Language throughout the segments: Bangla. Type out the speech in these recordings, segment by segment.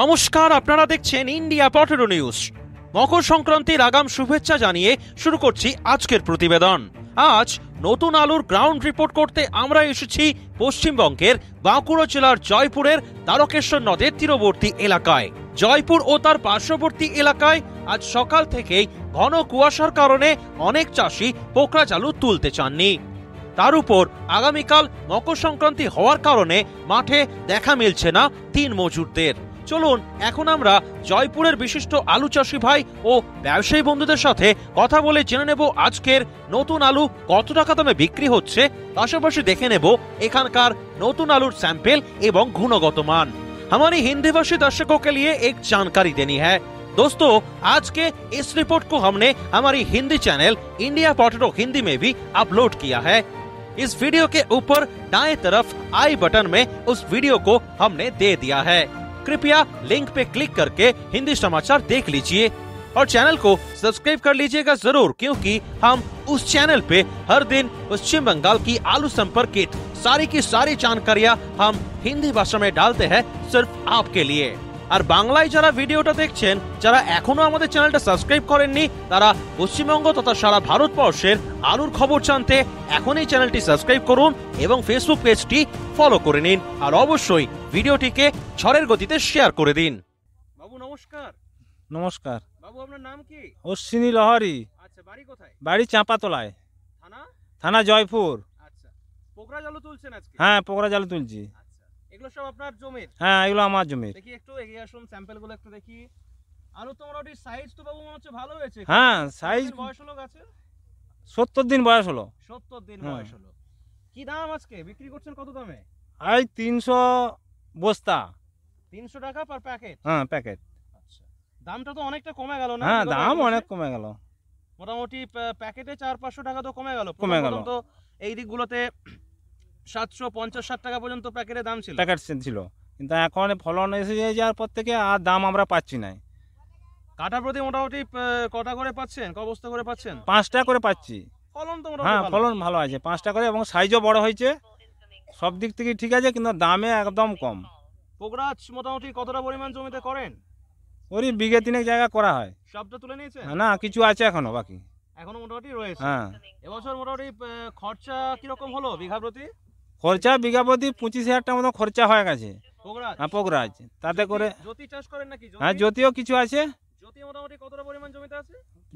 নমস্কার আপনারা দেখছেন ইন্ডিয়া পটেরো নিউজ মকর সংক্রান্তির আগাম শুভেচ্ছা জানিয়ে শুরু করছি আজকের প্রতিবেদন আজ নতুন আলুর গ্রাউন্ড রিপোর্ট করতে আমরা এসেছি পশ্চিমবঙ্গের বাঁকুড়া জেলার জয়পুরের তারকেশ্বর নদের তীরবর্তী এলাকায় জয়পুর ও তার পার্শ্ববর্তী এলাকায় আজ সকাল থেকেই ঘন কুয়াশার কারণে অনেক চাষি পোকরা চালু তুলতে চাননি তার উপর আগামীকাল মকর সংক্রান্তি হওয়ার কারণে মাঠে দেখা মিলছে না তিন মজুরদের চলুন এখন আমরা জয়পুরের বিশিষ্ট আলু চাষী ভাই ও ব্যবসায়ী বন্ধুদের সাথে কথা বলে জেনে নেব আজকের নতুন আলু কত টাকা দামে বিক্রি হচ্ছে পাশাপাশি দেখে নেব এখানকার নতুন আলুর স্যাম্পেল এবং গুণগত মান আমারই হ্যাঁ। হিন্দি ভাষী दर्शकों के लिए एक जानकारी देनी है दोस्तों आज के इस रिपोर्ट को हमने हमारी Hindi channel India potato Hindi में भी अपलोड किया इस वीडियो के ऊपर दाएं तरफ आई बटन में उस वीडियो को हमने दे दिया है कृपया लिंक पे क्लिक करके हिंदी समाचार देख लीजिए और चैनल को सब्सक्राइब कर लीजिएगा जरूर क्योंकि हम उस चैनल पे हर दिन पश्चिम बंगाल की आलू संपर्कित सारी की सारी जानकारियाँ हम हिंदी भाषा में डालते हैं सिर्फ आपके लिए আর বাংলায় যারা ভিডিওটা দেখছেন যারা এখনও আমাদের চ্যানেলটা সাবস্ক্রাইব করেননি তারা পশ্চিমবঙ্গ তথা সারা ভারতবর্ষের আলুর খবর জানতে এখন এই চ্যানেলটি সাবস্ক্রাইব করুন এবং ফেসবুক পেজটি ফলো করে নিন আর অবশ্যই ভিডিওটিকে ঝড়ের গতিতে শেয়ার করে দিন বাবু নমস্কার নমস্কার বাবু আপনার নাম কি অশ্বিনী লহরি আচ্ছা বাড়ি কোথায় বাড়ি চাঁপাতলায় থানা থানা জয়পুর আচ্ছা পোকরা জালু তুলছেন আজকে হ্যাঁ পোকরা জালু তুলছি আচ্ছা। এগুলো সব আপনার জমির হ্যাঁ এগুলো আমার জমির দেখি একটু এগিয়ে আসুন স্যাম্পলগুলো একটু দেখি আলু তো মোটামুটি সাইজ তো বাবু মনে হচ্ছে ভালো হয়েছে হ্যাঁ সাইজ বয়স হলো গাছের সত্তর দিন বয়স হলো সত্তর দিন বয়স হ্যাঁ। হলো কি দাম আজকে বিক্রি করছেন কত দামে আই তিনশো বস্তা তিনশো টাকা পার প্যাকেট হ্যাঁ প্যাকেট আচ্ছা দামটা তো অনেকটা কমে গেল না হ্যাঁ দাম অনেক কমে গেল মোটামুটি প্যাকেটে চার পাঁচশো টাকা তো কমে গেল কমে গেল তো এই দিকগুলোতে সাতশো পঞ্চাশ ষাট টাকা পর্যন্ত প্যাকেটের দাম ছিল ছিল কিন্তু এখন ফলন এসে যাওয়ার পর থেকে আর দাম আমরা পাচ্ছি না প্রতি মোটামুটি কটা করে পাচ্ছেন ক করে পাচ্ছেন করে পাচ্ছি ফলন তো হ্যাঁ ফলন ভালো করে এবং সাইজও বড় হয়েছে সব দিক থেকে ঠিক আছে কিন্তু দামে একদম কম মোটামুটি কতটা পরিমাণ জমিতে করেন ওরই বিঘে তিনেক জায়গা করা হয় সবটা তুলে নিয়েছে না কিছু আছে এখনো বাকি এখনো মোটামুটি রয়েছে হ্যাঁ এবছর মোটামুটি খরচা কিরকম হলো বিঘা প্রতি খরচা বিঘা প্রতি পঁচিশ হাজার টাকা মতো খরচা হয়ে গেছে হ্যাঁ পোকরাজ তাতে করে হ্যাঁ জ্যোতিও কিছু আছে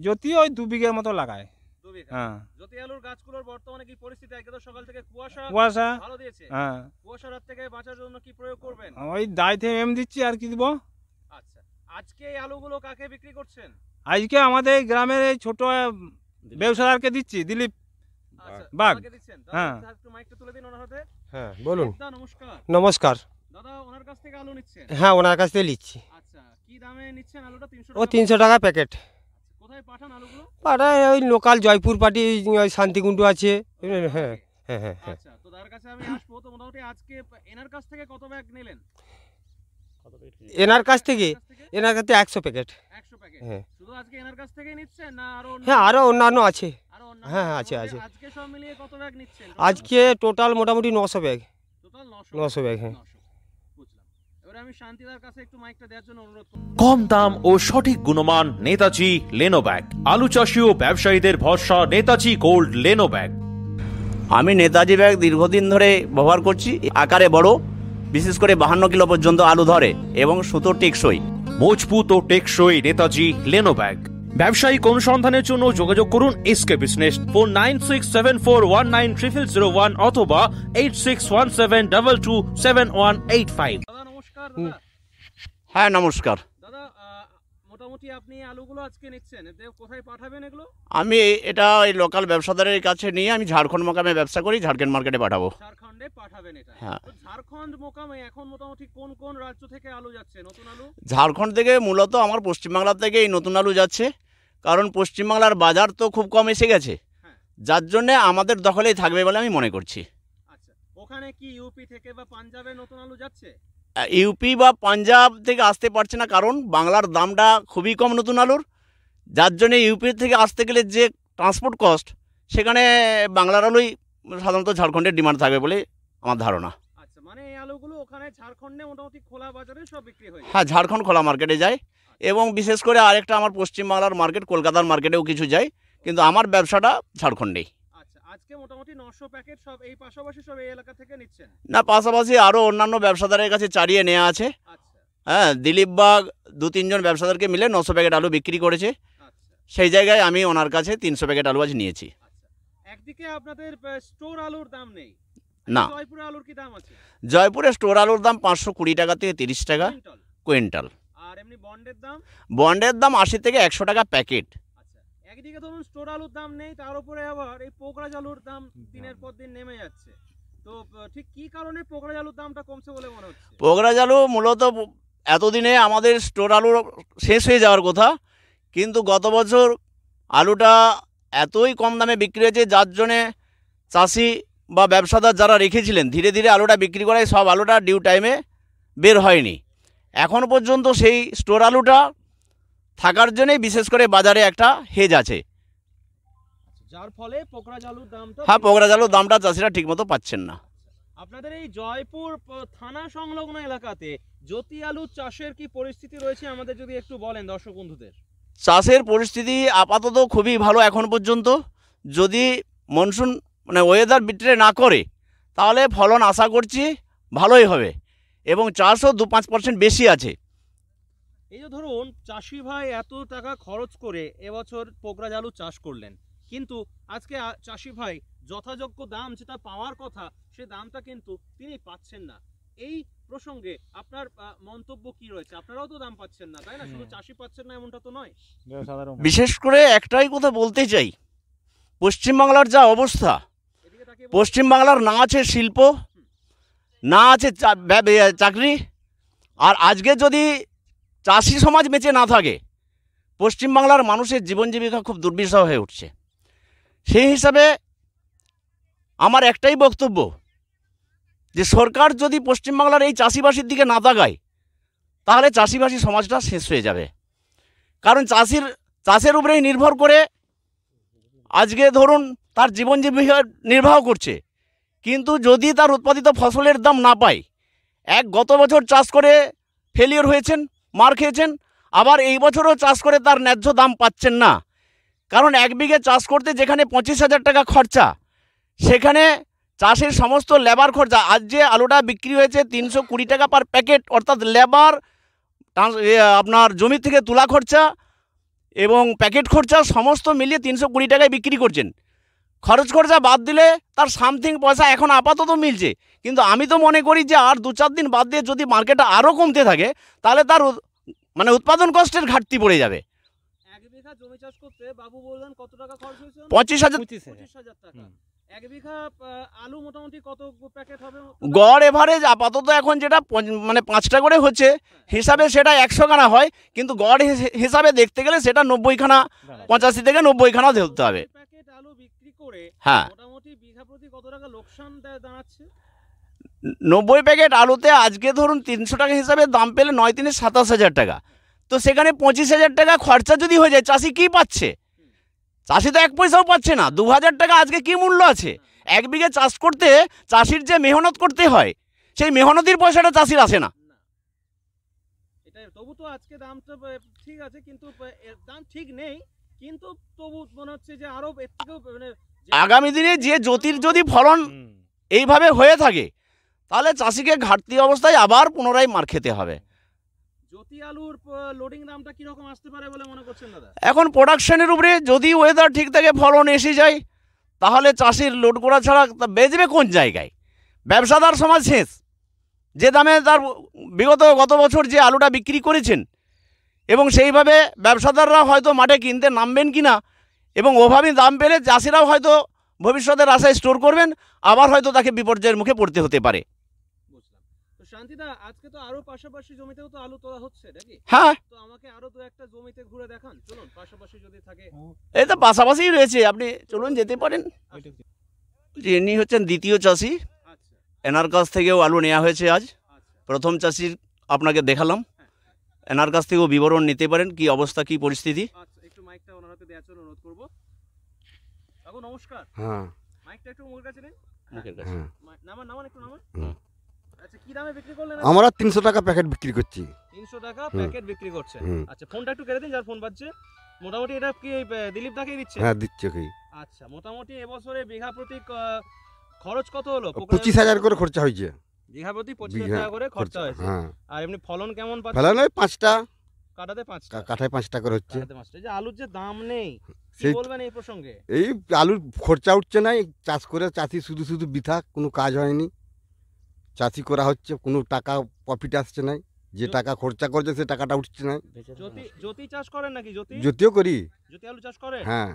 জ্যোতি ওই দু বিঘের মতো লাগায় হ্যাঁ জ্যোতি আলুর গাছগুলোর বর্তমানে কি পরিস্থিতি সকাল থেকে কুয়াশা কুয়াশা হ্যাঁ কুয়াশা রাত থেকে বাঁচার জন্য প্রয়োগ করবেন হ্যাঁ, ওই দায় থেকে এম দিচ্ছি আর আচ্ছা আজকে এই আলুগুলো কাকে বিক্রি করছেন আজকে আমাদের গ্রামের এই ছোট ব্যবসাদারকে দিচ্ছি দিলীপ আচ্ছা, হ্যাঁ।, হ্যাঁ বলুন নমস্কার হ্যাঁ ওনার কাছ থেকে নিচ্ছি আচ্ছা, ও তিনশো টাকা প্যাকেট আচ্ছা, পাঠা ওই লোকাল জয়পুর পার্টি ওই শান্তিকুণ্ডু আছে হ্যাঁ হ্যাঁ হ্যাঁ, হ্যাঁ। এনার কাছ থেকে এনার কাছ একশো প্যাকেট হ্যাঁ হ্যাঁ আরও অন্যান্য আছে হ্যাঁ হ্যাঁ আছে আছে আজকে টোটাল মোটামুটি নশো ব্যাগ নশো ব্যাগ হ্যাঁ কম দাম ও সঠিক গুণমান নেতাজি লেনো ব্যাগ আলু চাষি ও ব্যবসায়ীদের ভরসা নেতাজি গোল্ড লেনো ব্যাগ আমি নেতাজি ব্যাগ দীর্ঘদিন ধরে ব্যবহার করছি আকারে বড় বিশেষ করে বাহান্ন কিলো পর্যন্ত আলু ধরে এবং সুতো টেকসই মজবুত ও টেকসই নেতাজি লেনো ব্যাগ ব্যবসায়িক অনুসন্ধানের জন্য যোগাযোগ করুন SK business four nine six seven four one nine triple zero one অথবা eight six one seven double two seven one eight five হ্যাঁ নমস্কার আমি এটা এই লোকাল ব্যবসাদারের কাছে নিয়ে আমি ঝাড়খণ্ড মোকামে ব্যবসা করি ঝাড়খণ্ড মার্কেটে পাঠাবো ঝাড়খণ্ডে পাঠাবেন এটা হ্যাঁ ঝাড়খণ্ড মোকামে এখন মোটামুটি কোন কোন রাজ্য থেকে আলু যাচ্ছে নতুন আলু ঝাড়খণ্ড থেকে মূলত আমার পশ্চিমবাংলা থেকে এই নতুন আলু যাচ্ছে কারণ পশ্চিমবাংলার বাজার তো খুব কম এসে গেছে হ্যাঁ। যার জন্যে আমাদের দখলেই থাকবে বলে আমি মনে করছি আচ্ছা ওখানে কি ইউপি থেকে বা পাঞ্জাবে নতুন আলু যাচ্ছে ইউপি বা পাঞ্জাব থেকে আসতে পারছে না কারণ বাংলার দামটা খুবই কম নতুন আলুর যার জন্যে ইউপি থেকে আসতে গেলে যে ট্রান্সপোর্ট কস্ট সেখানে বাংলার আলুই সাধারণত ঝাড়খণ্ডের ডিমান্ড থাকবে বলে আমার ধারণা আচ্ছা, মানে হ্যাঁ ঝাড়খণ্ড খোলা মার্কেটে যায় এবং বিশেষ করে আরেকটা আমার পশ্চিমবাংলার মার্কেট কলকাতার মার্কেটেও কিছু যায় কিন্তু আমার ব্যবসাটা ঝাড়খণ্ডেই না পাশাপাশি আরও অন্যান্য ব্যবসাদারের কাছে চালিয়ে নেওয়া আছে আচ্ছা। হ্যাঁ দিলীপ বাগ দু তিনজন ব্যবসাদারকে মিলে নশো প্যাকেট আলু বিক্রি করেছে আচ্ছা। সেই জায়গায় আমি ওনার কাছে তিনশো প্যাকেট আলু আজ নিয়েছি আচ্ছা। একদিকে আপনাদের স্টোর আলুর দাম নেই না জয়পুরে স্টোর আলুর দাম পাঁচশো কুড়ি টাকা থেকে তিরিশ টাকা কুইন্টাল আর এমনি বন্ডের দাম বন্ডের দাম আশি থেকে একশো টাকা প্যাকেট এদিকে ধরুন স্টোর আলুর দাম নেই তার উপরে আবার এই পোকরাজ আলুর দাম দিনের পর দিন নেমে যাচ্ছে তো ঠিক কি কারণে পোকরাজ আলুর দামটা কমছে বলে মনে হচ্ছে পোকরাজ আলু মূলত এতদিনে আমাদের স্টোর আলু শেষ হয়ে যাওয়ার কথা কিন্তু গত বছর আলুটা এতই কম দামে বিক্রি হয়েছে যার জন্যে চাষি বা ব্যবসাদার যারা রেখেছিলেন ধীরে ধীরে আলুটা বিক্রি করায় সব আলুটা ডিউ টাইমে বের হয়নি এখন পর্যন্ত সেই স্টোর আলুটা থাকার জন্যই বিশেষ করে বাজারে একটা হেজ আছে যার ফলে পোকরা জালুর দামটা হ্যাঁ পোকরাজ জালুর দামটা চাষিরা ঠিকমতো পাচ্ছেন না আপনাদের এই জয়পুর থানা সংলগ্ন এলাকাতে জ্যোতি আলু চাষের কি পরিস্থিতি রয়েছে আমাদের যদি একটু বলেন দর্শক বন্ধুদের চাষের পরিস্থিতি আপাতত খুবই ভালো এখন পর্যন্ত যদি মনসুন মানে ওয়েদার বিট্রে না করে তাহলে ফলন আশা করছি ভালোই হবে এবং চাষও দু পাঁচ পার্সেন্ট বেশি আছে এই যে ধরুন চাষি ভাই এত টাকা খরচ করে এবছর পোকরাজ আলু চাষ করলেন কিন্তু আজকে চাষি ভাই যথাযোগ্য দাম যেটা পাওয়ার কথা সে দামটা কিন্তু তিনি পাচ্ছেন না এই প্রসঙ্গে আপনার মন্তব্য কি রয়েছে আপনারাও তো দাম পাচ্ছেন না তাই না শুধু চাষি পাচ্ছেন না এমনটা তো নয় বিশেষ করে একটাই কথা বলতে চাই পশ্চিমবাংলার যা অবস্থা পশ্চিমবাংলার না আছে শিল্প না আছে চাকরি আর আজকে যদি চাষি সমাজ বেঁচে না থাকে পশ্চিমবাংলার মানুষের জীবন জীবিকা খুব দুর্বিষহ হয়ে উঠছে সেই হিসাবে আমার একটাই বক্তব্য যে সরকার যদি পশ্চিমবাংলার এই চাষিবাসীর দিকে না তাকায় তাহলে চাষিবাসী সমাজটা শেষ হয়ে যাবে কারণ চাষির চাষের উপরেই নির্ভর করে আজকে ধরুন তার জীবন জীবিকা নির্বাহ করছে কিন্তু যদি তার উৎপাদিত ফসলের দাম না পায় এক গত বছর চাষ করে ফেলিওর হয়েছেন মার খেয়েছেন আবার এই বছরও চাষ করে তার ন্যায্য দাম পাচ্ছেন না কারণ এক বিঘে চাষ করতে যেখানে পঁচিশ হাজার টাকা খরচা সেখানে চাষের সমস্ত লেবার খরচা আজ যে আলুটা বিক্রি হয়েছে তিনশো কুড়ি টাকা পার প্যাকেট অর্থাৎ লেবার আপনার জমি থেকে তোলা খরচা এবং প্যাকেট খরচা সমস্ত মিলিয়ে তিনশো কুড়ি টাকায় বিক্রি করছেন খরচ খরচা বাদ দিলে তার সামথিং পয়সা এখন আপাতত মিলছে কিন্তু আমি তো মনে করি যে আর দু চার দিন বাদ দিয়ে যদি মার্কেটটা আরও কমতে থাকে তাহলে তার মানে উৎপাদন কষ্টের ঘাটতি পড়ে যাবে গড় এভারেজ আপাতত এখন যেটা মানে পাঁচটা করে হচ্ছে হিসাবে সেটা একশো খানা হয় কিন্তু গড় হিসাবে দেখতে গেলে সেটা নব্বইখানা পঁচাশি থেকে নব্বইখানা ধরতে হবে হ্যাঁ। নব্বই প্যাকেট আলুতে আজকে ধরুন তিনশো টাকা হিসাবে দাম পেলে নয় তিনে সাতাশ হাজার টাকা তো সেখানে পঁচিশ হাজার টাকা খরচা যদি হয়ে যায় চাষি কি পাচ্ছে চাষি তো এক পয়সাও পাচ্ছে না দু হাজার টাকা আজকে কি মূল্য আছে এক বিঘে চাষ করতে চাষির যে মেহনত করতে হয় সেই মেহনতির পয়সাটা চাষির আসে না তবু তো আজকে ঠিক আছে কিন্তু দাম ঠিক নেই কিন্তু তবু মনে হচ্ছে যে আরো এর থেকেও মানে আগামী দিনে যে জ্যোতির যদি ফলন এইভাবে হয়ে থাকে তাহলে চাষিকে ঘাটতি অবস্থায় আবার পুনরায় মার খেতে হবে এখন প্রোডাকশনের উপরে যদি ওয়েদার ঠিক থাকে ফলন এসে যায় তাহলে চাষির লোড করা ছাড়া বেচবে কোন জায়গায় ব্যবসাদার সমাজ শেষ যে দামে তার বিগত গত বছর যে আলুটা বিক্রি করেছেন এবং সেইভাবে ব্যবসাদাররা হয়তো মাঠে কিনতে নামবেন কি না এবং ওভাবে দাম পেলে চাষিরাও হয়তো ভবিষ্যতের আশায় স্টোর করবেন আবার হয়তো তাকে বিপর্যয়ের মুখে পড়তে হতে পারে আজকে তো পাশাপাশি জমিতেও তো আলু তোলা হচ্ছে হ্যাঁ আমাকে জমিতে থাকে এই তো রয়েছে আপনি চলুন যেতে পারেন হচ্ছেন দ্বিতীয় চাষি আচ্ছা। এনার কাছ থেকেও আলু নেওয়া হয়েছে আজ আচ্ছা। প্রথম চাষির আপনাকে দেখালাম হ্যাঁ। এনার কাছ থেকেও বিবরণ নিতে পারেন কি অবস্থা কি পরিস্থিতি আচ্ছা। দেওয়ার জন্য অনুরোধ কাকু নমস্কার হ্যাঁ মাইকটা একটু কাছে নিন হ্যাঁ। নামান নামান একটু নামান আচ্ছা কি দামে বিক্রি করলেন আমরা টাকা প্যাকেট বিক্রি করছি টাকা প্যাকেট বিক্রি করছে আচ্ছা ফোনটা একটু কেড়ে দিন যার ফোন বাজছে মোটামুটি এটা কি দিলীপ দাকে দিচ্ছে হ্যাঁ দিচ্ছে কি আচ্ছা মোটামুটি এবছরে বিঘা প্রতি খরচ কত হলো পঁচিশ হাজার করে খরচা হয়েছে বিঘা প্রতি পঁচিশ টাকা করে খরচা হয়েছে হ্যাঁ। আর এমনি ফলন কেমন ফলন ওই পাঁচটা কাঠায় পাঁচ টাকা করে হচ্ছে আলুর যে দাম নেই এই আলুর খরচা উঠছে না এই চাষ করে চাষি শুধু শুধু কোনো কাজ হয়নি চাষি করা হচ্ছে কোনো টাকা আসছে না যে টাকা খরচা করছে সে টাকাটা উঠছে না জ্যোতি চাষ নাকি করি আলু চাষ হ্যাঁ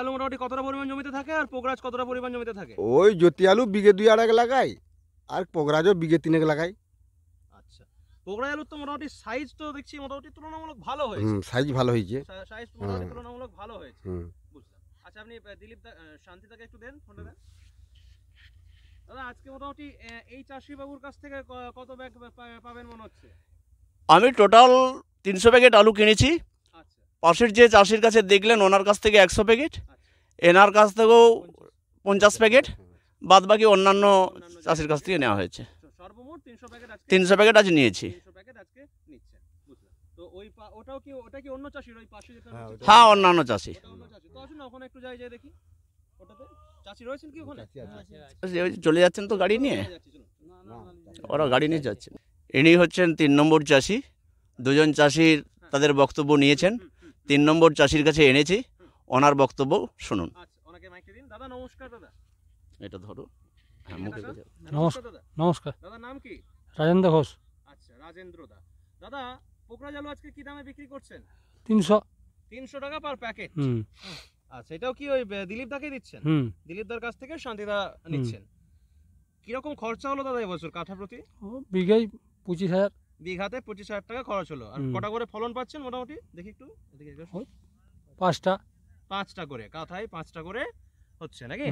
আলু মোটামুটি কতটা পরিমাণ জমিতে থাকে আর কতটা পরিমাণ জমিতে থাকে ওই আলু বিঘে দুই লাগাই আর পোগরাজও বিঘে তিনেক লাগাই বগড়া আলুর তো মোটামুটি সাইজ তো দেখছি মোটামুটি তুলনামূলক ভালো হয়েছে সাইজ ভালো হয়েছে সাইজ মোটামুটি তুলনামূলক ভালো হয়েছে বুঝলাম আচ্ছা আপনি দিলীপ শান্তি দাকে একটু দেন ফোনটা দেন দাদা আজকে মোটামুটি এই চাষি বাবুর কাছ থেকে কত ব্যাগ পাবেন মনে হচ্ছে আমি টোটাল তিনশো প্যাকেট আলু কিনেছি আচ্ছা পাশের যে চাষির কাছে দেখলেন ওনার কাছ থেকে একশো প্যাকেট আচ্ছা। এনার কাছ থেকেও পঞ্চাশ প্যাকেট বাদ বাকি অন্যান্য চাষির কাছ থেকে নেওয়া হয়েছে তিনশো প্যাকেট আজ নিয়েছি হ্যাঁ, হ্যাঁ অন্যান্য চাষি চলে যাচ্ছেন তো গাড়ি নিয়ে ওরা গাড়ি নিয়ে যাচ্ছেন ইনি হচ্ছেন তিন নম্বর চাষি দুজন চাষির তাদের বক্তব্য নিয়েছেন তিন নম্বর চাষির কাছে এনেছি ওনার বক্তব্য শুনুন আচ্ছা, এটা ধরো হ্যাঁ, নমস্কার দাদা নাম কি রাজেন্দ্র ঘোষ আচ্ছা রাজেন্দ্র দা দাদা পোকরা আজকে কি দামে বিক্রি করছেন তিনশো তিনশো টাকা পার প্যাকেট আচ্ছা এটাও কি ওই দিলীপ দাকে দিচ্ছেন দিলীপ দার কাছ থেকে শান্তিদা নিচ্ছেন কিরকম খরচা হলো দাদা এবছর কাঠা প্রতি বিঘাই পঁচিশ হাজার বিঘাতে পঁচিশ হাজার টাকা খরচ হলো আর কটা করে ফলন পাচ্ছেন মোটামুটি দেখি একটু পাঁচটা পাঁচটা করে কাঁথায় পাঁচটা করে হচ্ছে নাকি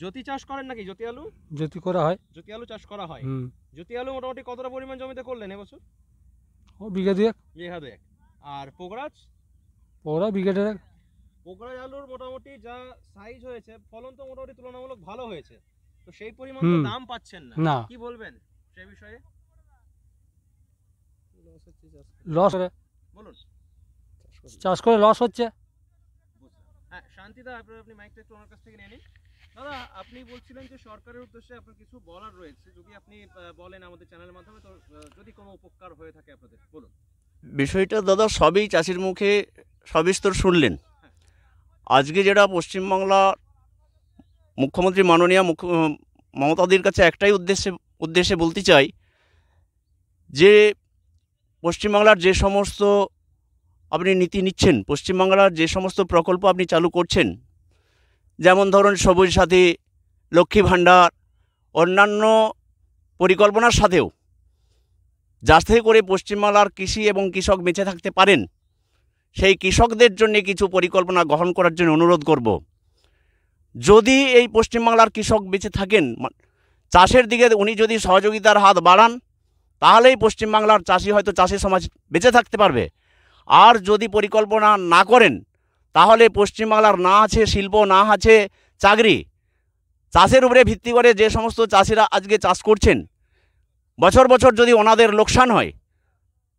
জ্যোতি চাষ করেন নাকি জ্যোতি আলু জ্যোতি করা হয় জ্যোতি আলু চাষ করা হয় হুম জ্যোতি আলু মোটামুটি কতটা পরিমাণ জমিতে করলেন এবছর ও বিঘা দুয়েক বিঘা দুয়েক আর পোগরাজ পোগরা বিঘা দেড়েক পোগরাজ আলুর মোটামুটি যা সাইজ হয়েছে ফলন তো মোটামুটি তুলনামূলক ভালো হয়েছে তো সেই পরিমাণ তো দাম পাচ্ছেন না কি বলবেন সেই বিষয়ে লস হবে বলুন চাষ করে লস হচ্ছে হ্যাঁ শান্তিদা আপনি মাইকটা একটু ওনার কাছ থেকে নিয়ে নিন দাদা আপনি বলছিলেন যে সরকারের উদ্দেশ্যে আপনার কিছু বলার রয়েছে যদি আপনি বলেন আমাদের চ্যানেলের মাধ্যমে তো যদি কোনো উপকার হয়ে থাকে আপনাদের বলুন বিষয়টা দাদা সবই চাষির মুখে সবিস্তর শুনলেন আজকে যেটা পশ্চিমবাংলা মুখ্যমন্ত্রী মাননীয় মুখ্য মমতাদির কাছে একটাই উদ্দেশ্যে উদ্দেশ্যে বলতে চাই যে পশ্চিমবাংলার যে সমস্ত আপনি নীতি নিচ্ছেন পশ্চিমবাংলার যে সমস্ত প্রকল্প আপনি চালু করছেন যেমন ধরুন সবুজ সাথী লক্ষ্মী ভাণ্ডার অন্যান্য পরিকল্পনার সাথেও যাতে করে পশ্চিমবাংলার কৃষি এবং কৃষক বেঁচে থাকতে পারেন সেই কৃষকদের জন্য কিছু পরিকল্পনা গ্রহণ করার জন্য অনুরোধ করব যদি এই পশ্চিমবাংলার কৃষক বেঁচে থাকেন চাষের দিকে উনি যদি সহযোগিতার হাত বাড়ান তাহলেই পশ্চিমবাংলার চাষি হয়তো চাষি সমাজ বেঁচে থাকতে পারবে আর যদি পরিকল্পনা না করেন তাহলে পশ্চিমবাংলার না আছে শিল্প না আছে চাকরি চাষের উপরে ভিত্তি করে যে সমস্ত চাষিরা আজকে চাষ করছেন বছর বছর যদি ওনাদের লোকসান হয়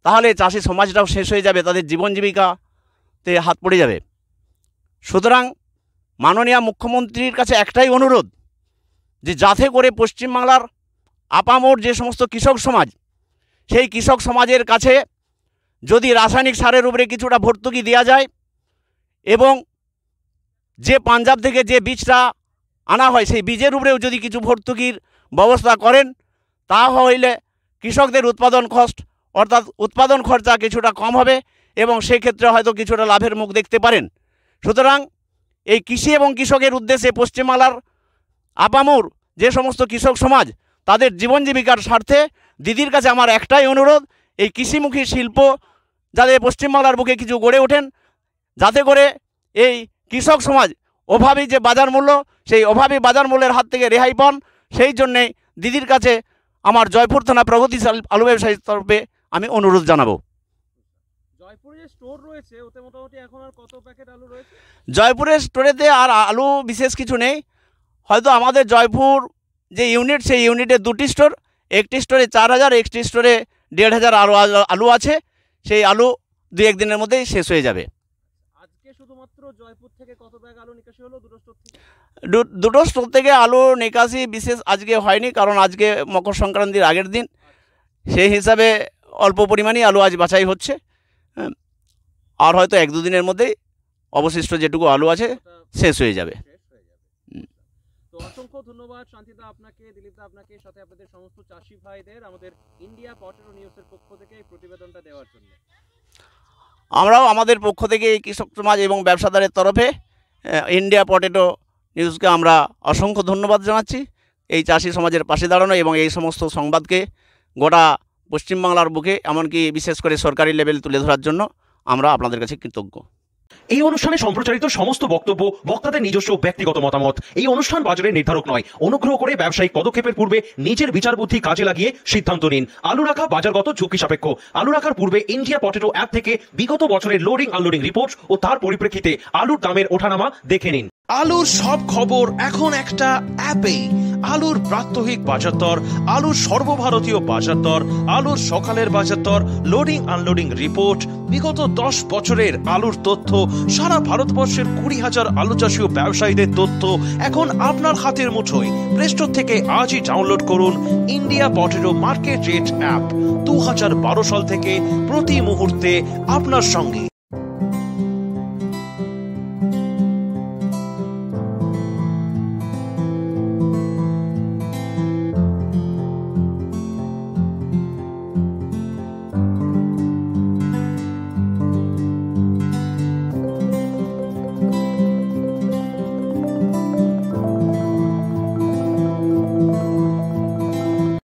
তাহলে চাষি সমাজটাও শেষ হয়ে যাবে তাদের জীবন জীবিকাতে হাত পড়ে যাবে সুতরাং মাননীয় মুখ্যমন্ত্রীর কাছে একটাই অনুরোধ যে যাতে করে পশ্চিমবাংলার আপামোর যে সমস্ত কৃষক সমাজ সেই কৃষক সমাজের কাছে যদি রাসায়নিক সারের উপরে কিছুটা ভর্তুকি দেওয়া যায় এবং যে পাঞ্জাব থেকে যে বীজটা আনা হয় সেই বীজের উপরেও যদি কিছু ভর্তুকির ব্যবস্থা করেন তা হইলে কৃষকদের উৎপাদন খস্ট অর্থাৎ উৎপাদন খরচা কিছুটা কম হবে এবং সেক্ষেত্রে হয়তো কিছুটা লাভের মুখ দেখতে পারেন সুতরাং এই কৃষি এবং কৃষকের উদ্দেশ্যে পশ্চিমবাংলার আপামুর যে সমস্ত কৃষক সমাজ তাদের জীবন জীবিকার স্বার্থে দিদির কাছে আমার একটাই অনুরোধ এই কৃষিমুখী শিল্প যাতে পশ্চিমবাংলার বুকে কিছু গড়ে ওঠেন যাতে করে এই কৃষক সমাজ অভাবী যে বাজার মূল্য সেই অভাবী বাজার মূল্যের হাত থেকে রেহাই পান সেই জন্যে দিদির কাছে আমার জয়পুর থানা প্রগতিশাল আলু ব্যবসায়ী তরফে আমি অনুরোধ জানাবো জয়পুরের স্টোরেতে আর আলু বিশেষ কিছু নেই হয়তো আমাদের জয়পুর যে ইউনিট সেই ইউনিটে দুটি স্টোর একটি স্টোরে চার হাজার একটি স্টোরে দেড় হাজার আলু আলু আছে সেই আলু দু একদিনের মধ্যেই শেষ হয়ে যাবে দুটো স্টোর থেকে আলু নিকাশি বিশেষ আজকে হয়নি কারণ আজকে মকর সংক্রান্তির আগের দিন আচ্ছা। সেই হিসাবে অল্প পরিমাণেই আলু আজ বাছাই হচ্ছে হ্যাঁ। আর হয়তো এক দুদিনের মধ্যেই অবশিষ্ট যেটুকু আলু আছে শেষ হয়ে যাবে তো অসংখ্য ধন্যবাদ শান্তিদা আপনাকে দিলীপদা আপনাকে সাথে আপনাদের সমস্ত চাষি ভাইদের আমাদের ইন্ডিয়া পটেটো নিউজের পক্ষ থেকে এই প্রতিবেদনটা দেওয়ার জন্য আমরাও আমাদের পক্ষ থেকে কৃষক সমাজ এবং ব্যবসাদারের তরফে ইন্ডিয়া পটেটো নিউজকে আমরা অসংখ্য ধন্যবাদ জানাচ্ছি এই চাষি সমাজের পাশে দাঁড়ানো এবং এই সমস্ত সংবাদকে গোটা পশ্চিমবাংলার বুকে এমনকি বিশেষ করে সরকারি লেভেল তুলে ধরার জন্য আমরা আপনাদের কাছে কৃতজ্ঞ এই অনুষ্ঠানে সম্প্রচারিত সমস্ত বক্তব্য বক্তাদের নিজস্ব ব্যক্তিগত মতামত এই অনুষ্ঠান বাজারের নির্ধারক নয় অনুগ্রহ করে ব্যবসায়িক পদক্ষেপের পূর্বে নিজের বিচার বুদ্ধি কাজে লাগিয়ে সিদ্ধান্ত নিন আলু রাখা বাজারগত ঝুঁকি সাপেক্ষ আলু রাখার পূর্বে ইন্ডিয়া পটেটো অ্যাপ থেকে বিগত বছরের লোডিং আনলোডিং রিপোর্ট ও তার পরিপ্রেক্ষিতে আলুর দামের ওঠানামা দেখে নিন আলুর সব খবর এখন একটা অ্যাপে আলুর প্রাত্যহিক বাজার দর আলুর সর্বভারতীয় বাজার দর আলুর সকালের বাজার দর লোডিং আনলোডিং রিপোর্ট বিগত দশ বছরের আলুর তথ্য সারা ভারতবর্ষের কুড়ি হাজার আলু চাষীয় ব্যবসায়ীদের তথ্য এখন আপনার হাতের মুঠোয় প্রেস্টোর থেকে আজই ডাউনলোড করুন India potato market rate app দু সাল থেকে প্রতি মুহূর্তে আপনার সঙ্গে